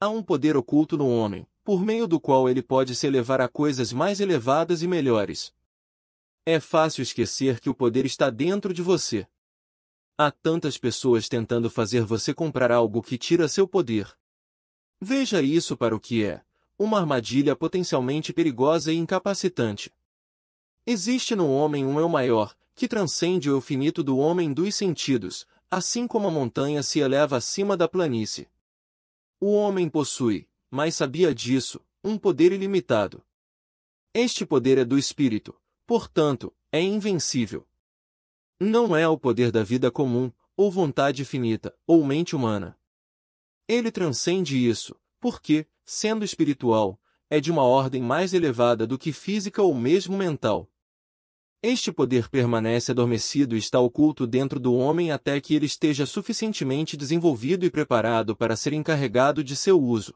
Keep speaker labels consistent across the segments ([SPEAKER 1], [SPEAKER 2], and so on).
[SPEAKER 1] Há um poder oculto no homem, por meio do qual ele pode se elevar a coisas mais elevadas e melhores. É fácil esquecer que o poder está dentro de você. Há tantas pessoas tentando fazer você comprar algo que tira seu poder. Veja isso para o que é: uma armadilha potencialmente perigosa e incapacitante. Existe no homem um eu maior, que transcende o eu finito do homem dos sentidos, assim como a montanha se eleva acima da planície. O homem possui, mas sabia disso, um poder ilimitado. Este poder é do espírito, portanto, é invencível. Não é o poder da vida comum, ou vontade finita, ou mente humana. Ele transcende isso, porque, sendo espiritual, é de uma ordem mais elevada do que física ou mesmo mental. Este poder permanece adormecido e está oculto dentro do homem até que ele esteja suficientemente desenvolvido e preparado para ser encarregado de seu uso.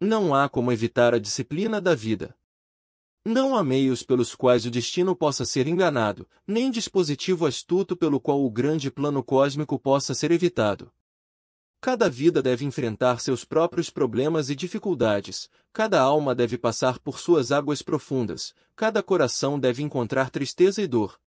[SPEAKER 1] Não há como evitar a disciplina da vida. Não há meios pelos quais o destino possa ser enganado, nem dispositivo astuto pelo qual o grande plano cósmico possa ser evitado. Cada vida deve enfrentar seus próprios problemas e dificuldades, cada alma deve passar por suas águas profundas, cada coração deve encontrar tristeza e dor.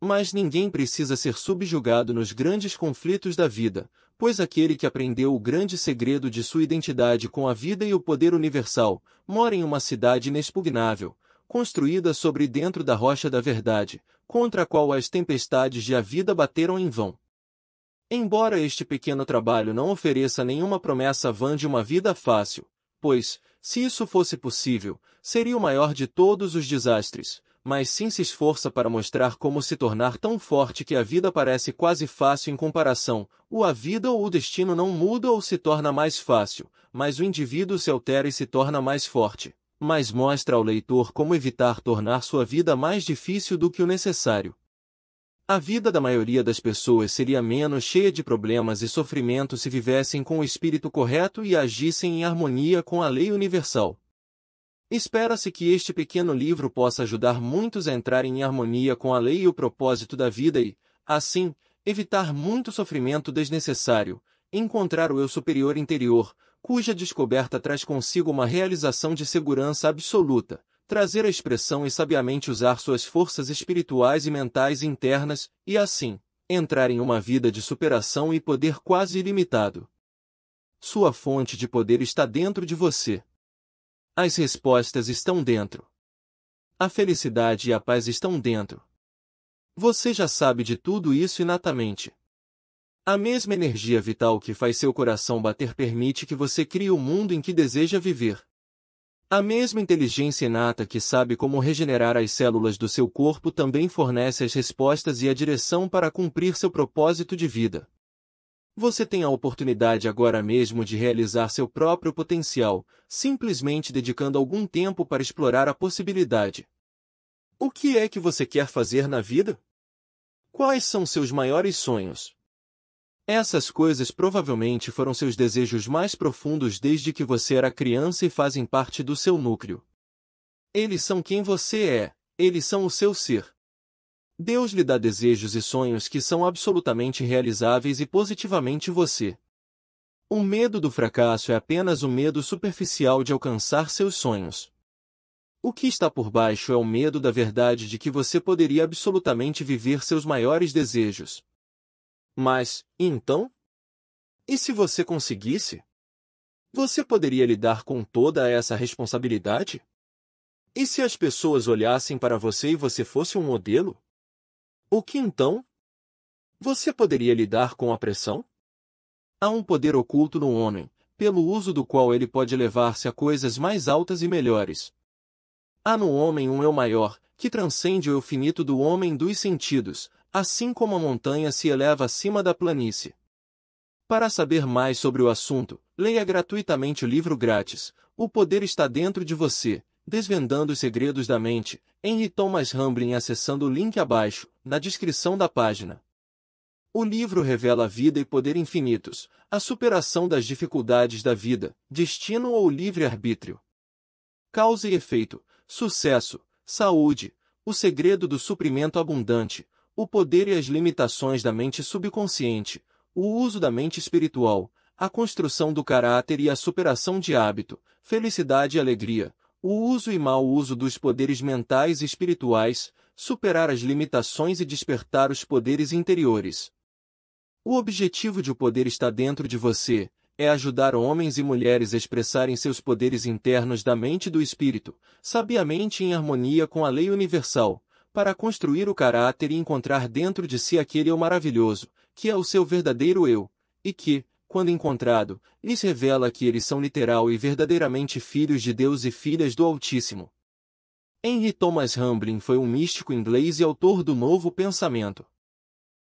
[SPEAKER 1] Mas ninguém precisa ser subjugado nos grandes conflitos da vida, pois aquele que aprendeu o grande segredo de sua identidade com a vida e o poder universal, mora em uma cidade inexpugnável, construída sobre dentro da rocha da verdade, contra a qual as tempestades de a vida bateram em vão. Embora este pequeno trabalho não ofereça nenhuma promessa vã de uma vida fácil, pois, se isso fosse possível, seria o maior de todos os desastres, mas sim se esforça para mostrar como se tornar tão forte que a vida parece quase fácil em comparação, ou a vida ou o destino não muda ou se torna mais fácil, mas o indivíduo se altera e se torna mais forte. Mas mostra ao leitor como evitar tornar sua vida mais difícil do que o necessário, a vida da maioria das pessoas seria menos cheia de problemas e sofrimento se vivessem com o espírito correto e agissem em harmonia com a lei universal. Espera-se que este pequeno livro possa ajudar muitos a entrarem em harmonia com a lei e o propósito da vida e, assim, evitar muito sofrimento desnecessário, encontrar o eu superior interior, cuja descoberta traz consigo uma realização de segurança absoluta, trazer a expressão e sabiamente usar suas forças espirituais e mentais internas, e assim, entrar em uma vida de superação e poder quase ilimitado. Sua fonte de poder está dentro de você. As respostas estão dentro. A felicidade e a paz estão dentro. Você já sabe de tudo isso inatamente. A mesma energia vital que faz seu coração bater permite que você crie o mundo em que deseja viver. A mesma inteligência inata que sabe como regenerar as células do seu corpo também fornece as respostas e a direção para cumprir seu propósito de vida. Você tem a oportunidade agora mesmo de realizar seu próprio potencial, simplesmente dedicando algum tempo para explorar a possibilidade. O que é que você quer fazer na vida? Quais são seus maiores sonhos? Essas coisas provavelmente foram seus desejos mais profundos desde que você era criança e fazem parte do seu núcleo. Eles são quem você é, eles são o seu ser. Deus lhe dá desejos e sonhos que são absolutamente realizáveis e positivamente você. O medo do fracasso é apenas o medo superficial de alcançar seus sonhos. O que está por baixo é o medo da verdade de que você poderia absolutamente viver seus maiores desejos, mas, então? E se você conseguisse? Você poderia lidar com toda essa responsabilidade? E se as pessoas olhassem para você e você fosse um modelo? O que então? Você poderia lidar com a pressão? Há um poder oculto no homem, pelo uso do qual ele pode levar se a coisas mais altas e melhores. Há no homem um eu maior, que transcende o eu finito do homem dos sentidos, assim como a montanha se eleva acima da planície. Para saber mais sobre o assunto, leia gratuitamente o livro grátis O Poder Está Dentro de Você, Desvendando os Segredos da Mente, Henry Thomas Hamblin acessando o link abaixo, na descrição da página. O livro revela vida e poder infinitos, a superação das dificuldades da vida, destino ou livre-arbítrio. Causa e efeito, sucesso, saúde, o segredo do suprimento abundante, o poder e as limitações da mente subconsciente, o uso da mente espiritual, a construção do caráter e a superação de hábito, felicidade e alegria, o uso e mau uso dos poderes mentais e espirituais, superar as limitações e despertar os poderes interiores. O objetivo de o poder está dentro de você, é ajudar homens e mulheres a expressarem seus poderes internos da mente e do espírito, sabiamente em harmonia com a lei universal, para construir o caráter e encontrar dentro de si aquele eu maravilhoso, que é o seu verdadeiro eu, e que, quando encontrado, lhes revela que eles são literal e verdadeiramente filhos de Deus e filhas do Altíssimo. Henry Thomas Hamblin foi um místico inglês e autor do Novo Pensamento.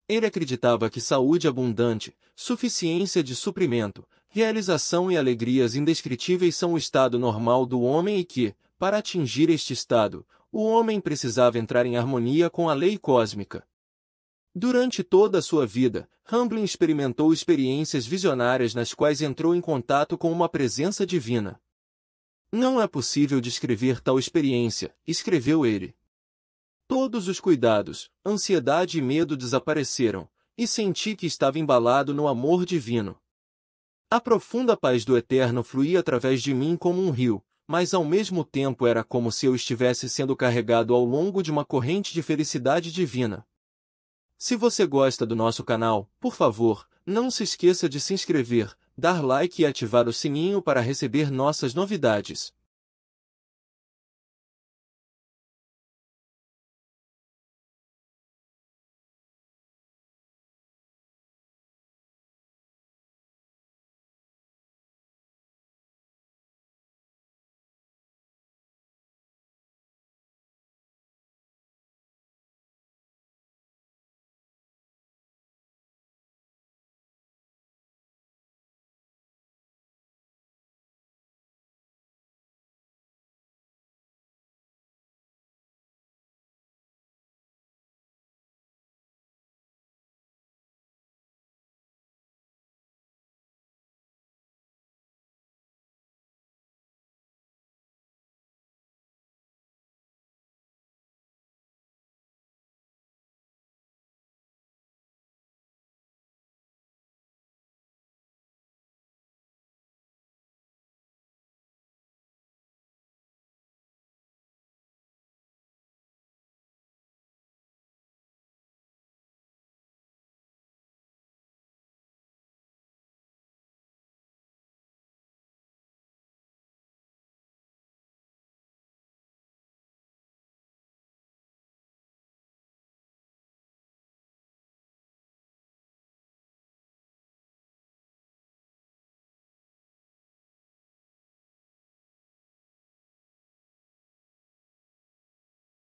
[SPEAKER 1] Ele acreditava que saúde abundante, suficiência de suprimento, realização e alegrias indescritíveis são o estado normal do homem e que, para atingir este estado, o homem precisava entrar em harmonia com a lei cósmica. Durante toda a sua vida, Hamblin experimentou experiências visionárias nas quais entrou em contato com uma presença divina. Não é possível descrever tal experiência, escreveu ele. Todos os cuidados, ansiedade e medo desapareceram, e senti que estava embalado no amor divino. A profunda paz do Eterno fluía através de mim como um rio, mas ao mesmo tempo era como se eu estivesse sendo carregado ao longo de uma corrente de felicidade divina. Se você gosta do nosso canal, por favor, não se esqueça de se inscrever, dar like e ativar o sininho para receber nossas novidades.